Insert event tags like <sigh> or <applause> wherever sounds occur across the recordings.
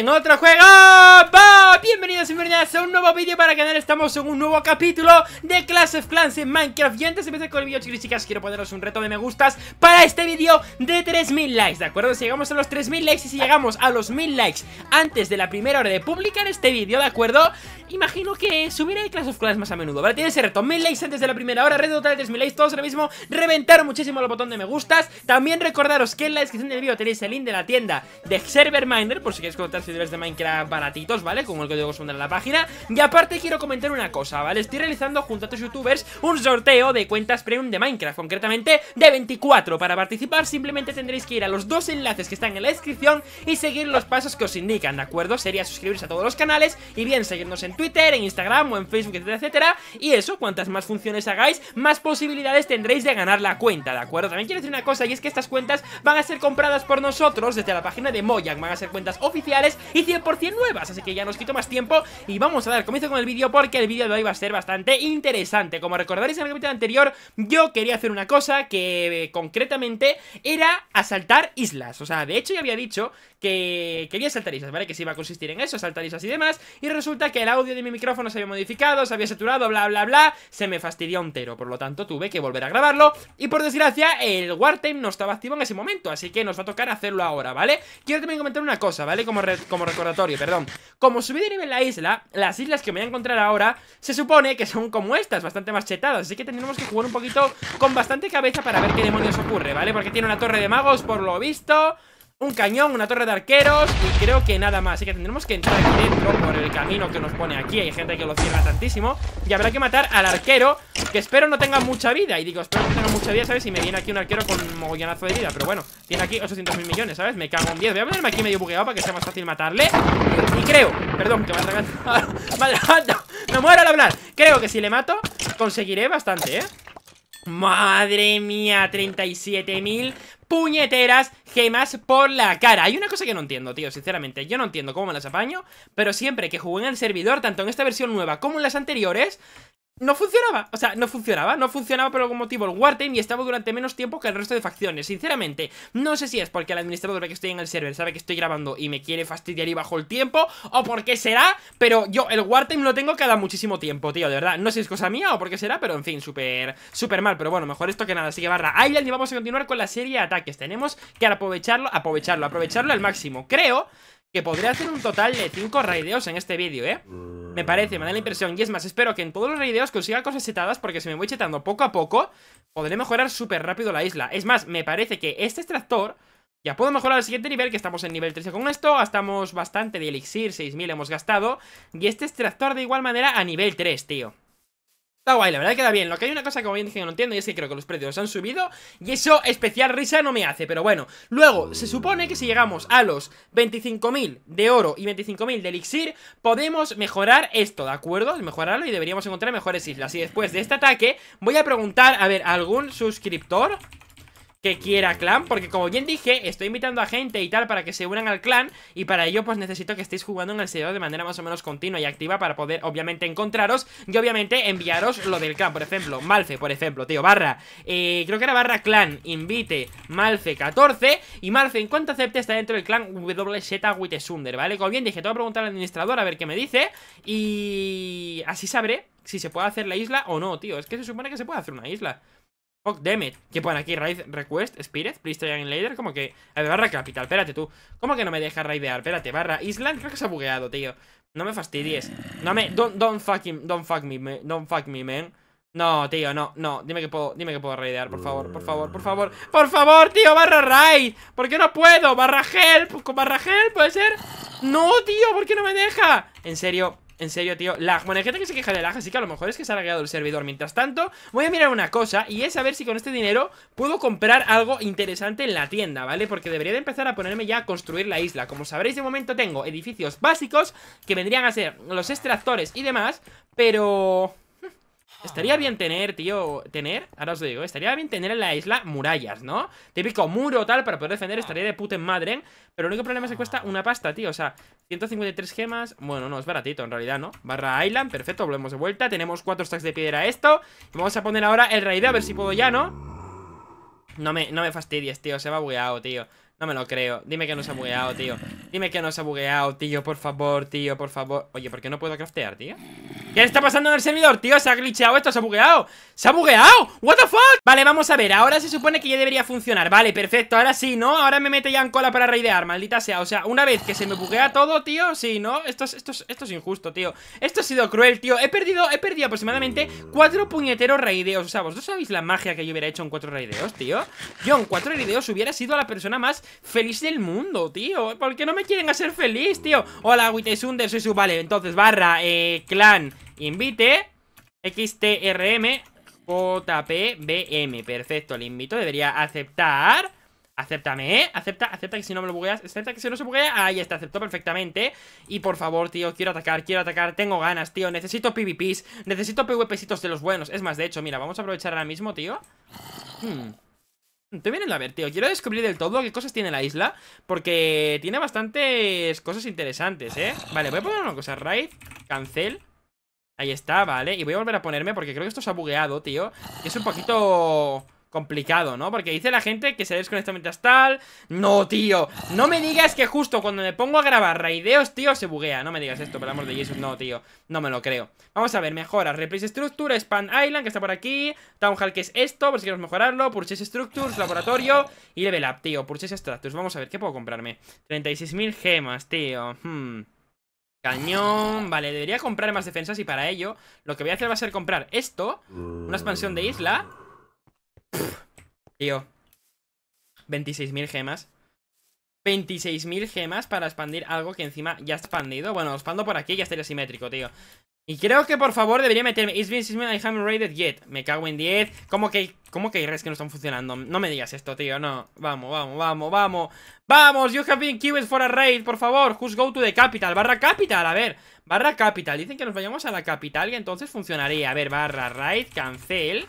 en otra juega bienvenidos y bienvenidas a un nuevo vídeo para canal Estamos en un nuevo capítulo de Clash of Clans en Minecraft Y antes de empezar con el vídeo chicos y chicas quiero poneros un reto de me gustas para este vídeo de 3000 likes ¿De acuerdo? Si llegamos a los 3000 likes y si llegamos a los 1000 likes antes de la primera hora de publicar este vídeo ¿de acuerdo? Imagino que subiré Clash of Clans más a menudo, ¿vale? Tiene ese reto, 1000 likes antes de la primera hora, reto total de 3000 likes Todos ahora mismo reventar muchísimo el botón de me gustas También recordaros que en la descripción del vídeo tenéis el link de la tienda de Server Por si queréis contar servidores de Minecraft baratitos, ¿vale? Como el que son en la página Y aparte quiero comentar una cosa, ¿vale? Estoy realizando junto a otros youtubers un sorteo de cuentas premium de Minecraft Concretamente de 24 Para participar simplemente tendréis que ir a los dos enlaces que están en la descripción Y seguir los pasos que os indican, ¿de acuerdo? Sería suscribirse a todos los canales Y bien, seguirnos en Twitter, en Instagram o en Facebook, etcétera, etcétera Y eso, cuantas más funciones hagáis, más posibilidades tendréis de ganar la cuenta, ¿de acuerdo? También quiero decir una cosa y es que estas cuentas van a ser compradas por nosotros desde la página de Mojang Van a ser cuentas oficiales y 100% nuevas, así que ya nos quito más tiempo y vamos a dar comienzo con el vídeo porque el vídeo de hoy va a ser bastante interesante Como recordaréis en el capítulo anterior, yo quería hacer una cosa que eh, concretamente era asaltar islas O sea, de hecho ya había dicho que quería saltarizas, ¿vale? Que se iba a consistir en eso, Saltarizas y demás Y resulta que el audio de mi micrófono se había modificado, se había saturado, bla, bla, bla Se me fastidió entero, por lo tanto tuve que volver a grabarlo Y por desgracia, el Wartime no estaba activo en ese momento Así que nos va a tocar hacerlo ahora, ¿vale? Quiero también comentar una cosa, ¿vale? Como, como recordatorio, perdón Como subí de nivel la isla, las islas que me voy a encontrar ahora Se supone que son como estas, bastante más chetadas Así que tendremos que jugar un poquito con bastante cabeza para ver qué demonios ocurre, ¿vale? Porque tiene una torre de magos, por lo visto un cañón, una torre de arqueros y creo que nada más. Así que tendremos que entrar dentro por el camino que nos pone aquí. Hay gente que lo cierra tantísimo y habrá que matar al arquero, que espero no tenga mucha vida. Y digo, espero no tenga mucha vida, ¿sabes? Si me viene aquí un arquero con un mogollonazo de vida. Pero bueno, tiene aquí 800 mil millones, ¿sabes? Me cago en 10. Voy a ponerme aquí medio bugueado para que sea más fácil matarle. Y creo, perdón, que me a tragar... <laughs> muero al hablar. Creo que si le mato, conseguiré bastante, ¿eh? Madre mía, 37.000 puñeteras gemas por la cara Hay una cosa que no entiendo, tío, sinceramente Yo no entiendo cómo me las apaño Pero siempre que jugué en el servidor, tanto en esta versión nueva como en las anteriores no funcionaba, o sea, no funcionaba, no funcionaba por algún motivo el Wartime y estaba durante menos tiempo que el resto de facciones, sinceramente, no sé si es porque el administrador ve que estoy en el server, sabe que estoy grabando y me quiere fastidiar y bajo el tiempo, o por qué será, pero yo el Wartime lo tengo cada muchísimo tiempo, tío, de verdad, no sé si es cosa mía o por qué será, pero en fin, súper, súper mal, pero bueno, mejor esto que nada, así que barra Island y vamos a continuar con la serie de ataques, tenemos que aprovecharlo, aprovecharlo, aprovecharlo al máximo, creo... Que podría hacer un total de 5 raideos en este vídeo, ¿eh? Me parece, me da la impresión Y es más, espero que en todos los raideos consiga cosas setadas Porque si me voy chetando poco a poco Podré mejorar súper rápido la isla Es más, me parece que este extractor ya puedo mejorar al siguiente nivel, que estamos en nivel 13 con esto Gastamos bastante de elixir, 6000 hemos gastado Y este extractor de igual manera a nivel 3, tío guay, la verdad queda bien Lo que hay una cosa que como bien dije que no entiendo Y es que creo que los precios han subido Y eso especial risa no me hace Pero bueno, luego se supone que si llegamos a los 25.000 de oro y 25.000 de elixir Podemos mejorar esto, ¿de acuerdo? Mejorarlo y deberíamos encontrar mejores islas Y después de este ataque voy a preguntar, a ver, ¿algún suscriptor? que quiera clan Porque como bien dije, estoy invitando a gente y tal para que se unan al clan Y para ello pues necesito que estéis jugando en el servidor de manera más o menos continua y activa Para poder obviamente encontraros y obviamente enviaros lo del clan Por ejemplo, Malfe, por ejemplo, tío, barra eh, Creo que era barra clan, invite, Malfe 14 Y Malfe en cuanto acepte está dentro del clan WZ Witesunder, ¿vale? Como bien dije, te voy a preguntar al administrador a ver qué me dice Y así sabré si se puede hacer la isla o no, tío Es que se supone que se puede hacer una isla Fuck damn it. ¿Qué ponen aquí? Raid request, Spirit, please try again later. Como que. A ver, barra capital, espérate tú. ¿Cómo que no me deja raidear? Espérate, barra Island, creo que se ha bugueado, tío. No me fastidies. No me. Don't, don't fucking. Don't fuck me, man. Don't fuck me, man. No, tío, no, no. Dime que puedo, dime que puedo raidear, por favor, por favor, por favor. ¡Por favor, tío! ¡Barra raid! ¿Por qué no puedo? ¡Barra help! ¿Con barra help puede ser? No, tío, ¿por qué no me deja? En serio. En serio, tío, lag Bueno, hay gente que se queja de lag, así que a lo mejor es que se ha lagueado el servidor Mientras tanto, voy a mirar una cosa Y es a ver si con este dinero puedo comprar algo interesante en la tienda, ¿vale? Porque debería de empezar a ponerme ya a construir la isla Como sabréis, de momento tengo edificios básicos Que vendrían a ser los extractores y demás Pero... Estaría bien tener, tío, tener, ahora os lo digo, estaría bien tener en la isla murallas, ¿no? Típico muro tal para poder defender, estaría de puta madre, pero el único problema es que cuesta una pasta, tío, o sea, 153 gemas, bueno, no, es baratito en realidad, ¿no? Barra Island, perfecto, volvemos de vuelta, tenemos cuatro stacks de piedra esto, vamos a poner ahora el raid a ver si puedo ya, ¿no? No me, no me fastidies, tío, se va bugueado, tío. No me lo creo. Dime que no se ha bugueado, tío. Dime que no se ha bugueado, tío. Por favor, tío, por favor. Oye, ¿por qué no puedo craftear, tío? ¿Qué está pasando en el servidor, tío? ¿Se ha glitcheado esto? ¿Se ha bugueado? ¡Se ha bugueado! ¡What the fuck! Vale, vamos a ver, ahora se supone que ya debería funcionar Vale, perfecto, ahora sí, ¿no? Ahora me mete ya en cola para raidear, maldita sea O sea, una vez que se me buguea todo, tío, sí, ¿no? Esto es, esto injusto, tío Esto ha sido cruel, tío He perdido, he perdido aproximadamente cuatro puñeteros raideos O sea, ¿vosotros sabéis la magia que yo hubiera hecho en cuatro raideos, tío? Yo en cuatro raideos hubiera sido la persona más feliz del mundo, tío ¿Por qué no me quieren hacer feliz, tío? Hola, Witesunder, soy su... Vale, entonces, barra, eh, clan Invite XTRM JPBM. Perfecto, le invito. Debería aceptar. Acéptame, ¿eh? Acepta, acepta que si no me lo bugueas Acepta que si no se buguea Ahí está, aceptó perfectamente Y por favor, tío, quiero atacar, quiero atacar Tengo ganas, tío, necesito PvPs Necesito PVPsitos de los buenos Es más, de hecho, mira, vamos a aprovechar ahora mismo, tío hmm. Te Estoy a ver, tío Quiero descubrir del todo qué cosas tiene la isla Porque tiene bastantes cosas interesantes, ¿eh? Vale, voy a poner una cosa Raid, cancel Ahí está, vale Y voy a volver a ponerme porque creo que esto se ha bugueado, tío es un poquito complicado, ¿no? Porque dice la gente que se desconecta mientras tal No, tío No me digas que justo cuando me pongo a grabar raideos, tío, se buguea No me digas esto, por amor de Jesús No, tío, no me lo creo Vamos a ver, mejoras Replace Structure, Span Island, que está por aquí Town Hall, que es esto, por si queremos mejorarlo Purchase Structures, Laboratorio Y Level Up, tío Purchase Structures Vamos a ver, ¿qué puedo comprarme? 36.000 gemas, tío Hmm... Cañón, vale, debería comprar más defensas y para ello lo que voy a hacer va a ser comprar esto, una expansión de isla. tío, 26.000 gemas. 26.000 gemas para expandir algo que encima ya ha expandido. Bueno, expando por aquí ya estaría simétrico, tío. Y creo que por favor debería meterme It's been six I haven't raided yet Me cago en 10 ¿Cómo que, cómo que hay redes que no están funcionando? No me digas esto, tío, no Vamos, vamos, vamos, vamos ¡Vamos! You have been queued for a raid, por favor Just go to the capital Barra capital, a ver Barra capital Dicen que nos vayamos a la capital Y entonces funcionaría A ver, barra raid, cancel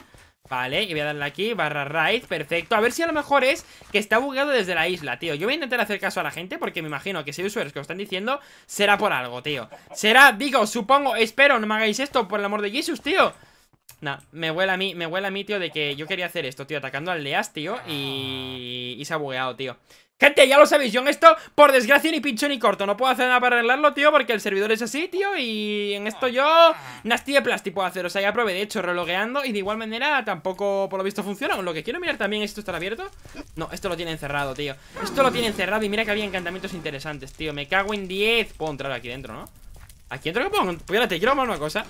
Vale, y voy a darle aquí, barra raid, perfecto A ver si a lo mejor es que está bugueado desde la isla, tío Yo voy a intentar hacer caso a la gente porque me imagino que si hay usuarios que os están diciendo Será por algo, tío Será, digo, supongo, espero, no me hagáis esto por el amor de Jesus, tío Nah, me huele a mí, me huele a mí, tío, de que yo quería hacer esto, tío Atacando aldeas, tío, y, y se ha bugueado, tío Gente, ya lo sabéis, yo en esto, por desgracia, ni pincho ni corto No puedo hacer nada para arreglarlo, tío, porque el servidor es así, tío Y en esto yo, nasty de plástico puedo hacer O sea, ya probé, de hecho, relogueando Y de igual manera tampoco, por lo visto, funciona Lo que quiero mirar también es esto está abierto No, esto lo tiene encerrado, tío Esto lo tiene encerrado y mira que había encantamientos interesantes, tío Me cago en 10 Puedo entrar aquí dentro, ¿no? Aquí dentro que puedo... Espérate, quiero más una cosa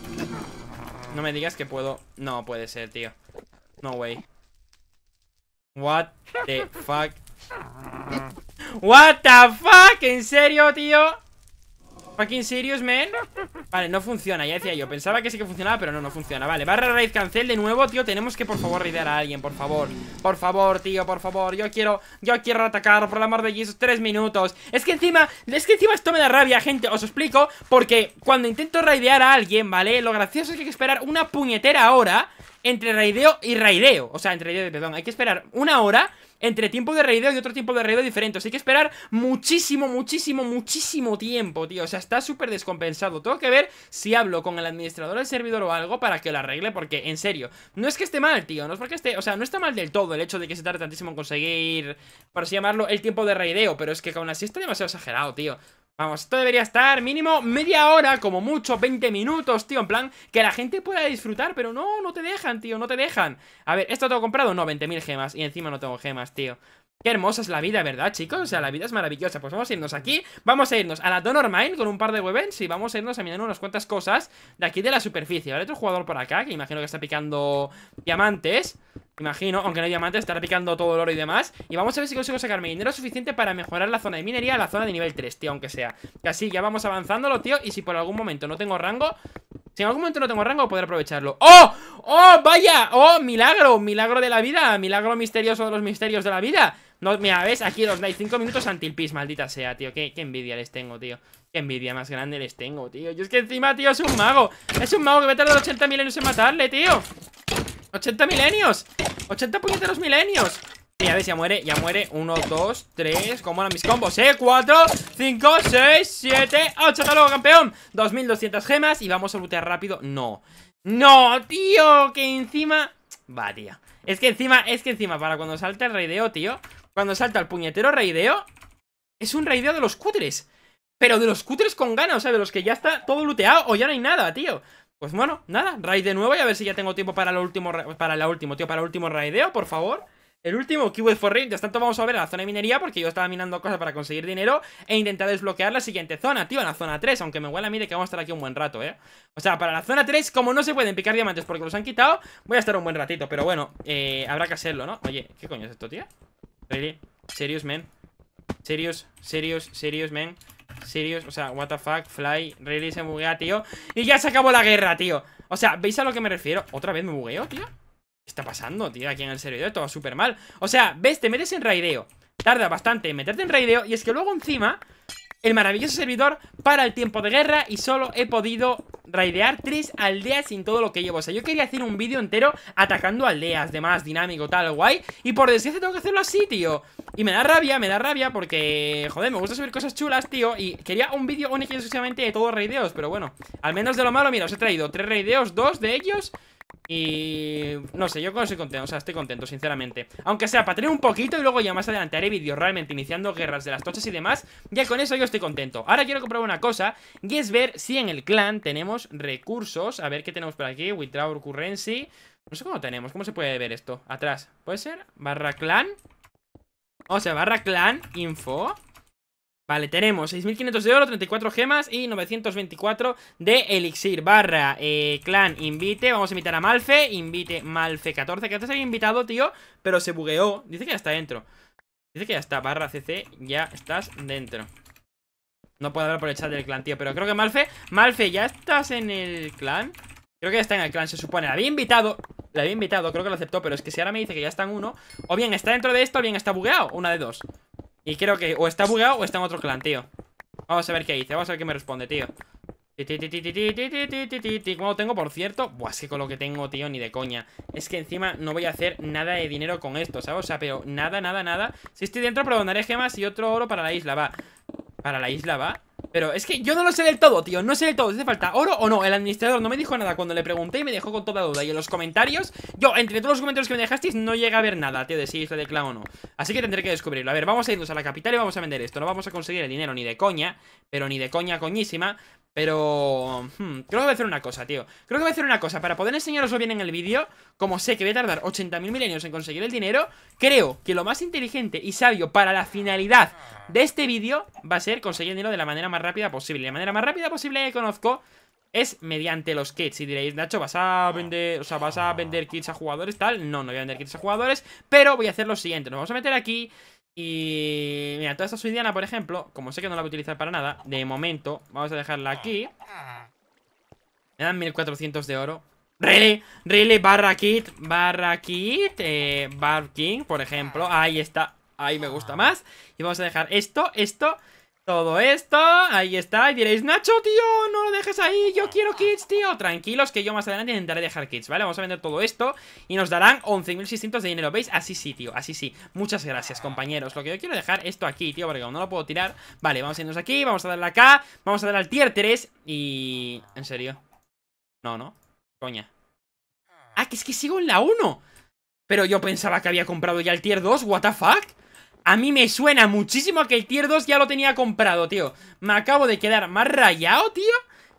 No me digas que puedo... No, puede ser, tío No way What the fuck What the fuck, ¿en serio, tío? Fucking serious, man Vale, no funciona, ya decía yo Pensaba que sí que funcionaba, pero no, no funciona Vale, barra raíz cancel de nuevo, tío Tenemos que, por favor, raidear a alguien, por favor Por favor, tío, por favor Yo quiero, yo quiero atacar, por el amor de Jesús Tres minutos Es que encima, es que encima esto me da rabia, gente Os explico, porque cuando intento raidear a alguien, ¿vale? Lo gracioso es que hay que esperar una puñetera hora Entre raideo y raideo O sea, entre raideo y, perdón Hay que esperar una hora entre tiempo de reideo y otro tiempo de reideo diferente. hay que esperar muchísimo, muchísimo, muchísimo tiempo, tío. O sea, está súper descompensado. Tengo que ver si hablo con el administrador del servidor o algo para que lo arregle, porque, en serio, no es que esté mal, tío. No es porque esté... O sea, no está mal del todo el hecho de que se tarde tantísimo en conseguir, por así llamarlo, el tiempo de reideo. Pero es que aún así está demasiado exagerado, tío. Vamos, esto debería estar mínimo media hora, como mucho, 20 minutos, tío, en plan, que la gente pueda disfrutar, pero no, no te dejan, tío, no te dejan. A ver, ¿esto tengo comprado? No, 20.000 gemas, y encima no tengo gemas, tío. Qué hermosa es la vida, ¿verdad, chicos? O sea, la vida es maravillosa. Pues vamos a irnos aquí, vamos a irnos a la Donor Mine con un par de webens y vamos a irnos a mirar unas cuantas cosas de aquí de la superficie. ¿Vale? Otro jugador por acá, que imagino que está picando diamantes. Imagino, aunque no hay diamantes, estará picando todo el oro y demás Y vamos a ver si consigo sacarme dinero suficiente para mejorar la zona de minería a la zona de nivel 3, tío, aunque sea Que así ya vamos avanzándolo, tío Y si por algún momento no tengo rango Si en algún momento no tengo rango, poder aprovecharlo ¡Oh! ¡Oh, vaya! ¡Oh, milagro! ¡Milagro de la vida! ¡Milagro misterioso de los misterios de la vida! No, mira, ¿ves? Aquí los dais 5 minutos pis. maldita sea, tío. Qué, envidia les tengo, tío. Qué envidia más grande les tengo, tío. Yo es que encima, tío, es un mago. Es un mago que va a tardar 80 milenios en matarle, tío. 80 milenios. 80 los milenios. a ves, ya muere, ya muere 1, 2, 3 ¿Cómo eran mis combos? ¿Eh? 4, 5, 6, 7, 8 ¡Hasta luego, campeón! 2200 gemas Y vamos a lootear rápido No ¡No, tío! Que encima... Va, tío Es que encima, es que encima Para cuando salte el raideo, tío cuando salta el puñetero raideo, es un raideo de los cutres. Pero de los cutres con ganas, o sea, de los que ya está todo looteado o ya no hay nada, tío. Pues bueno, nada, raid de nuevo y a ver si ya tengo tiempo para el último, para la último, tío, para el último raideo, por favor. El último, Keyword for Raid. ya tanto, vamos a ver la zona de minería porque yo estaba minando cosas para conseguir dinero e intentar desbloquear la siguiente zona, tío, la zona 3. Aunque me huele a mí de que vamos a estar aquí un buen rato, ¿eh? O sea, para la zona 3, como no se pueden picar diamantes porque los han quitado, voy a estar un buen ratito. Pero bueno, eh, habrá que hacerlo, ¿no? Oye, ¿qué coño es esto, tío? Really? Serious, men? Serios, serios, serios, men. Serios, o sea, what the fuck, fly, really se buguea, tío. Y ya se acabó la guerra, tío. O sea, ¿veis a lo que me refiero? ¿Otra vez me bugueo, tío? ¿Qué está pasando, tío? Aquí en el servidor todo súper mal. O sea, ves, te metes en raideo. Tarda bastante en meterte en raideo. Y es que luego encima el maravilloso servidor para el tiempo de guerra y solo he podido raidear tres aldeas sin todo lo que llevo. O sea, yo quería hacer un vídeo entero atacando aldeas, De más dinámico, tal, guay. Y por desgracia tengo que hacerlo así, tío. Y me da rabia, me da rabia porque, joder, me gusta subir cosas chulas, tío. Y quería un vídeo único y exclusivamente de todos raideos, pero bueno, al menos de lo malo, mira, os he traído tres raideos, dos de ellos... Y no sé, yo estoy contento, o sea, estoy contento, sinceramente Aunque sea para tener un poquito y luego ya más adelante haré vídeos realmente iniciando guerras de las tochas y demás Ya con eso yo estoy contento Ahora quiero comprobar una cosa y es ver si en el clan tenemos recursos A ver qué tenemos por aquí, withdraw currency No sé cómo tenemos, cómo se puede ver esto Atrás, ¿puede ser? Barra clan O sea, barra clan, info Vale, tenemos 6.500 de oro, 34 gemas y 924 de elixir Barra, eh, clan, invite Vamos a invitar a Malfe, invite Malfe 14 Que antes había invitado, tío, pero se bugueó Dice que ya está dentro Dice que ya está, barra CC, ya estás dentro No puedo hablar por el chat del clan, tío Pero creo que Malfe, Malfe, ¿ya estás en el clan? Creo que ya está en el clan, se supone La había invitado, la había invitado, creo que lo aceptó Pero es que si ahora me dice que ya está en uno O bien está dentro de esto, o bien está bugueado Una de dos y creo que o está bugueado o está en otro clan, tío Vamos a ver qué dice, vamos a ver qué me responde, tío ¿Cómo tengo, por cierto? Buah, es que con lo que tengo, tío, ni de coña Es que encima no voy a hacer nada de dinero con esto, ¿sabes? O sea, pero nada, nada, nada Si estoy dentro, perdonaré gemas y otro oro para la isla, va Para la isla, va pero es que yo no lo sé del todo, tío No sé del todo, ¿hace falta oro o no? El administrador no me dijo nada cuando le pregunté y me dejó con toda duda Y en los comentarios, yo, entre todos los comentarios que me dejasteis No llega a ver nada, tío, de si es la de clavo o no Así que tendré que descubrirlo A ver, vamos a irnos a la capital y vamos a vender esto No vamos a conseguir el dinero ni de coña Pero ni de coña coñísima pero... Hmm, creo que voy a hacer una cosa, tío Creo que voy a hacer una cosa, para poder enseñaroslo bien en el vídeo Como sé que voy a tardar 80.000 milenios en conseguir el dinero Creo que lo más inteligente y sabio para la finalidad de este vídeo Va a ser conseguir el dinero de la manera más rápida posible. La manera más rápida posible que conozco es mediante los kits. Y diréis, Nacho, ¿vas a vender o sea, vas a vender kits a jugadores tal? No, no voy a vender kits a jugadores, pero voy a hacer lo siguiente. Nos vamos a meter aquí y... Mira, toda esta suidiana, por ejemplo, como sé que no la voy a utilizar para nada, de momento, vamos a dejarla aquí. Me dan 1400 de oro. Really, really, barra kit, barra kit, eh, bar king, por ejemplo. Ahí está, ahí me gusta más. Y vamos a dejar esto, esto todo esto, ahí está Y diréis, Nacho, tío, no lo dejes ahí Yo quiero kits, tío, tranquilos que yo más adelante Intentaré dejar kits, ¿vale? Vamos a vender todo esto Y nos darán 11.600 de dinero, ¿veis? Así sí, tío, así sí, muchas gracias, compañeros Lo que yo quiero dejar esto aquí, tío, porque no lo puedo tirar Vale, vamos a irnos aquí, vamos a darle acá Vamos a darle al tier 3 Y... ¿En serio? No, no, coña Ah, que es que sigo en la 1 Pero yo pensaba que había comprado ya el tier 2, what the fuck a mí me suena muchísimo que el tier 2 ya lo tenía comprado, tío Me acabo de quedar más rayado, tío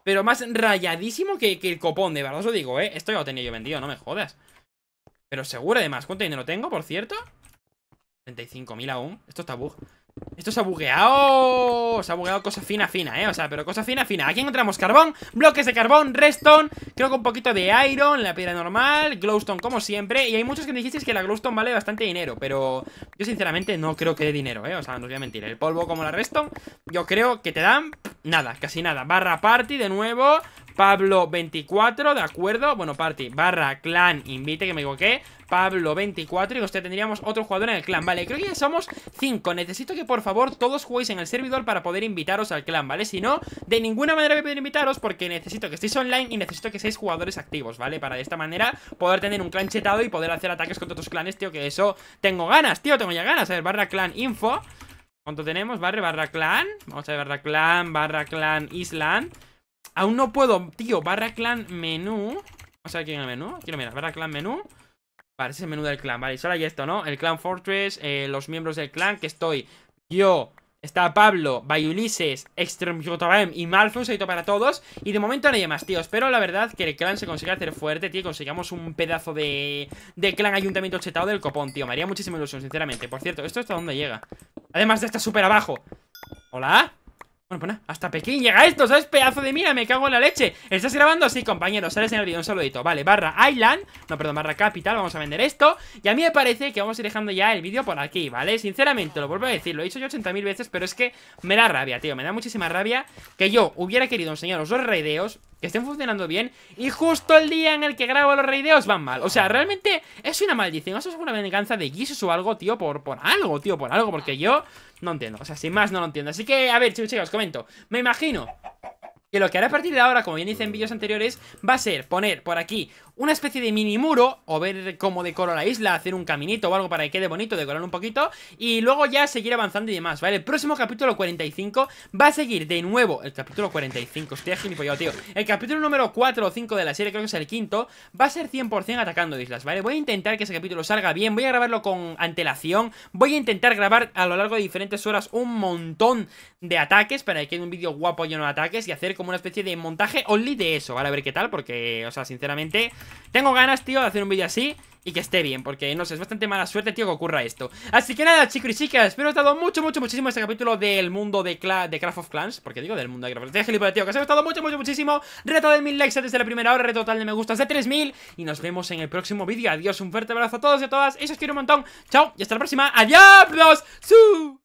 Pero más rayadísimo que, el copón, de verdad os lo digo, eh Esto ya lo tenía yo vendido, no me jodas Pero seguro además, ¿cuánto dinero tengo, por cierto? 35.000 aún, esto está bug esto se ha bugueado Se ha bugueado cosa fina, fina, eh O sea, pero cosa fina, fina Aquí encontramos carbón, bloques de carbón, redstone Creo que un poquito de iron, la piedra normal Glowstone como siempre Y hay muchos que me dijisteis que la glowstone vale bastante dinero Pero yo sinceramente no creo que dé dinero, eh O sea, no os voy a mentir El polvo como la redstone Yo creo que te dan nada, casi nada Barra party de nuevo Pablo24, ¿de acuerdo? Bueno, party, barra clan, invite, que me que Pablo24 y usted tendríamos otro jugador en el clan Vale, creo que ya somos 5 Necesito que por favor todos juguéis en el servidor para poder invitaros al clan, ¿vale? Si no, de ninguna manera voy a poder invitaros porque necesito que estéis online y necesito que seáis jugadores activos, ¿vale? Para de esta manera poder tener un clan chetado y poder hacer ataques contra otros clanes, tío, que eso tengo ganas, tío, tengo ya ganas A ver, barra clan info ¿Cuánto tenemos? Barra, barra clan Vamos a ver, barra clan, barra clan island Aún no puedo, tío. Barra clan menú. a ver quién en el menú. Quiero mirar, barra clan menú. Vale, ese es el menú del clan. Vale, y solo hay esto, ¿no? El clan Fortress, eh, los miembros del clan, que estoy yo, Está Pablo, Bayulises, Extremjotabaem y Malfus, ido para todos. Y de momento nadie más, tío. Espero, la verdad, que el clan se consiga hacer fuerte, tío. Consigamos un pedazo de, de clan ayuntamiento chetado del copón, tío. Me haría muchísima ilusión, sinceramente. Por cierto, ¿esto hasta dónde llega? Además de estar súper abajo. ¿Hola? Bueno, pues hasta Pekín llega esto, ¿sabes? Pedazo de mira, me cago en la leche ¿Estás grabando? Sí, compañero, sales en el vídeo, un saludito Vale, barra Island, no, perdón, barra Capital Vamos a vender esto, y a mí me parece que vamos a ir dejando ya el vídeo por aquí, ¿vale? Sinceramente, lo vuelvo a decir, lo he dicho yo 80.000 veces Pero es que me da rabia, tío, me da muchísima rabia Que yo hubiera querido enseñaros los raideos que estén funcionando bien y justo el día en el que grabo los reideos van mal. O sea, realmente es una maldición, eso es una venganza de Jesus o algo, tío, por, por algo, tío, por algo, porque yo no entiendo, o sea, sin más no lo entiendo. Así que, a ver, chicos, chicos, comento, me imagino... que lo que haré a partir de ahora, como bien dicen en vídeos anteriores, va a ser poner por aquí una especie de mini muro o ver cómo decoro la isla, hacer un caminito o algo para que quede bonito, decorar un poquito y luego ya seguir avanzando y demás, ¿vale? El próximo capítulo 45 va a seguir de nuevo, el capítulo 45, estoy agilipollado, tío, el capítulo número 4 o 5 de la serie, creo que es el quinto, va a ser 100% atacando islas, ¿vale? Voy a intentar que ese capítulo salga bien, voy a grabarlo con antelación, voy a intentar grabar a lo largo de diferentes horas un montón de ataques para que quede un vídeo guapo lleno de ataques y hacer como una especie de montaje only de eso, ¿vale? A ver qué tal, porque, o sea, sinceramente... Tengo ganas, tío, de hacer un vídeo así y que esté bien, porque no sé, es bastante mala suerte, tío, que ocurra esto. Así que nada, chicos y chicas, espero que os haya gustado mucho, mucho, muchísimo este capítulo del mundo de, de Craft of Clans. Porque digo del mundo de Craft of Clans, tío, que os haya gustado mucho, mucho, muchísimo. Reto de mil likes desde la primera hora, reto total de me gustas de 3000. Y nos vemos en el próximo vídeo. Adiós, un fuerte abrazo a todos y a todas. Eso os quiero un montón. Chao y hasta la próxima. Adiós, su.